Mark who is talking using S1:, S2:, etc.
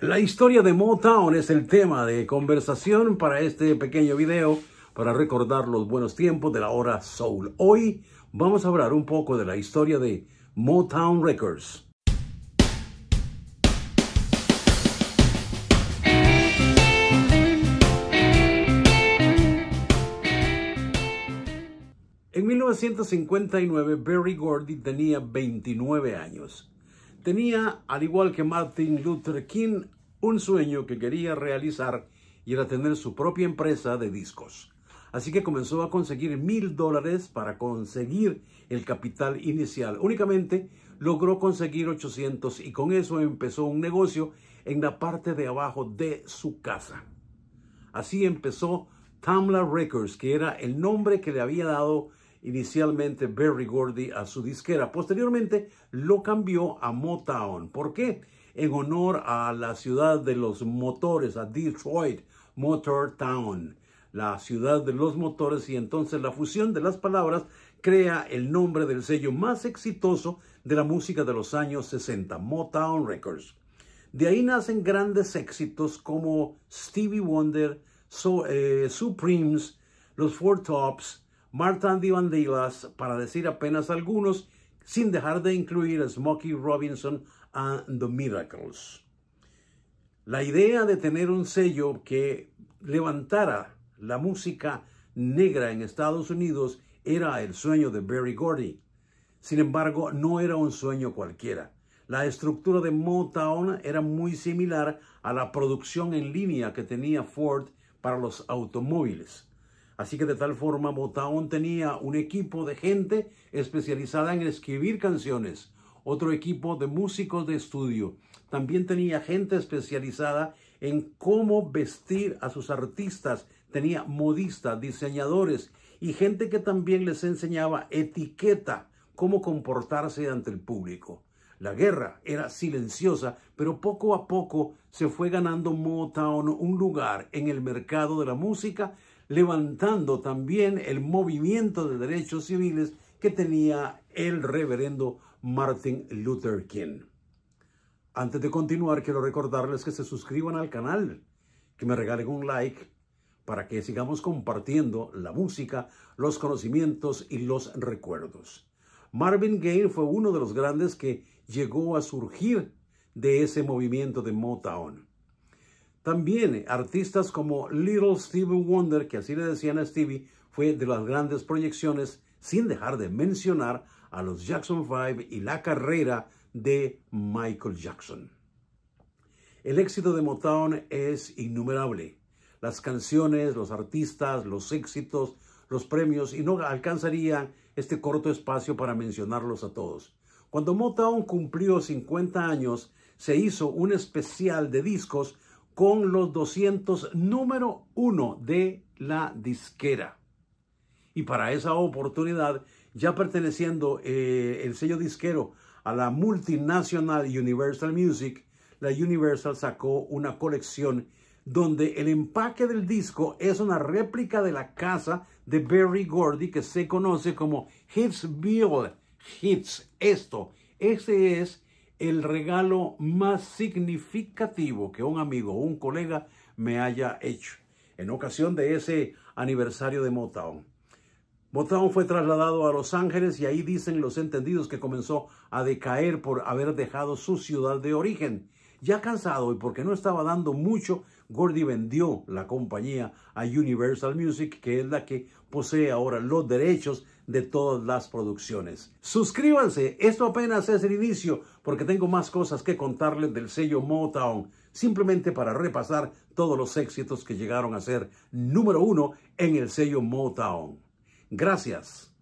S1: La historia de Motown es el tema de conversación para este pequeño video para recordar los buenos tiempos de la hora soul. Hoy vamos a hablar un poco de la historia de Motown Records. En 1959, Barry Gordy tenía 29 años tenía, al igual que Martin Luther King, un sueño que quería realizar y era tener su propia empresa de discos. Así que comenzó a conseguir mil dólares para conseguir el capital inicial. Únicamente logró conseguir 800 y con eso empezó un negocio en la parte de abajo de su casa. Así empezó Tamla Records, que era el nombre que le había dado inicialmente Berry Gordy a su disquera. Posteriormente lo cambió a Motown. ¿Por qué? En honor a la ciudad de los motores, a Detroit, Motor Town, la ciudad de los motores. Y entonces la fusión de las palabras crea el nombre del sello más exitoso de la música de los años 60, Motown Records. De ahí nacen grandes éxitos como Stevie Wonder, eh, Supremes, Los Four Tops, Martin Andy Vandelas, para decir apenas algunos, sin dejar de incluir a Smokey Robinson and the Miracles. La idea de tener un sello que levantara la música negra en Estados Unidos era el sueño de Barry Gordy. Sin embargo, no era un sueño cualquiera. La estructura de Motown era muy similar a la producción en línea que tenía Ford para los automóviles. Así que de tal forma Motown tenía un equipo de gente especializada en escribir canciones, otro equipo de músicos de estudio. También tenía gente especializada en cómo vestir a sus artistas. Tenía modistas, diseñadores y gente que también les enseñaba etiqueta, cómo comportarse ante el público. La guerra era silenciosa, pero poco a poco se fue ganando Motown un lugar en el mercado de la música levantando también el movimiento de derechos civiles que tenía el reverendo Martin Luther King. Antes de continuar, quiero recordarles que se suscriban al canal, que me regalen un like para que sigamos compartiendo la música, los conocimientos y los recuerdos. Marvin Gaye fue uno de los grandes que llegó a surgir de ese movimiento de Motown. También artistas como Little Steven Wonder, que así le decían a Stevie, fue de las grandes proyecciones, sin dejar de mencionar a los Jackson 5 y la carrera de Michael Jackson. El éxito de Motown es innumerable. Las canciones, los artistas, los éxitos, los premios, y no alcanzaría este corto espacio para mencionarlos a todos. Cuando Motown cumplió 50 años, se hizo un especial de discos con los 200 número uno de la disquera. Y para esa oportunidad, ya perteneciendo eh, el sello disquero a la multinacional Universal Music, la Universal sacó una colección donde el empaque del disco es una réplica de la casa de Berry Gordy que se conoce como Hitsville Hits. Esto, ese es el regalo más significativo que un amigo o un colega me haya hecho en ocasión de ese aniversario de Motown. Motown fue trasladado a Los Ángeles y ahí dicen los entendidos que comenzó a decaer por haber dejado su ciudad de origen ya cansado y porque no estaba dando mucho, Gordy vendió la compañía a Universal Music, que es la que posee ahora los derechos de todas las producciones. Suscríbanse, esto apenas es el inicio, porque tengo más cosas que contarles del sello Motown, simplemente para repasar todos los éxitos que llegaron a ser número uno en el sello Motown. Gracias.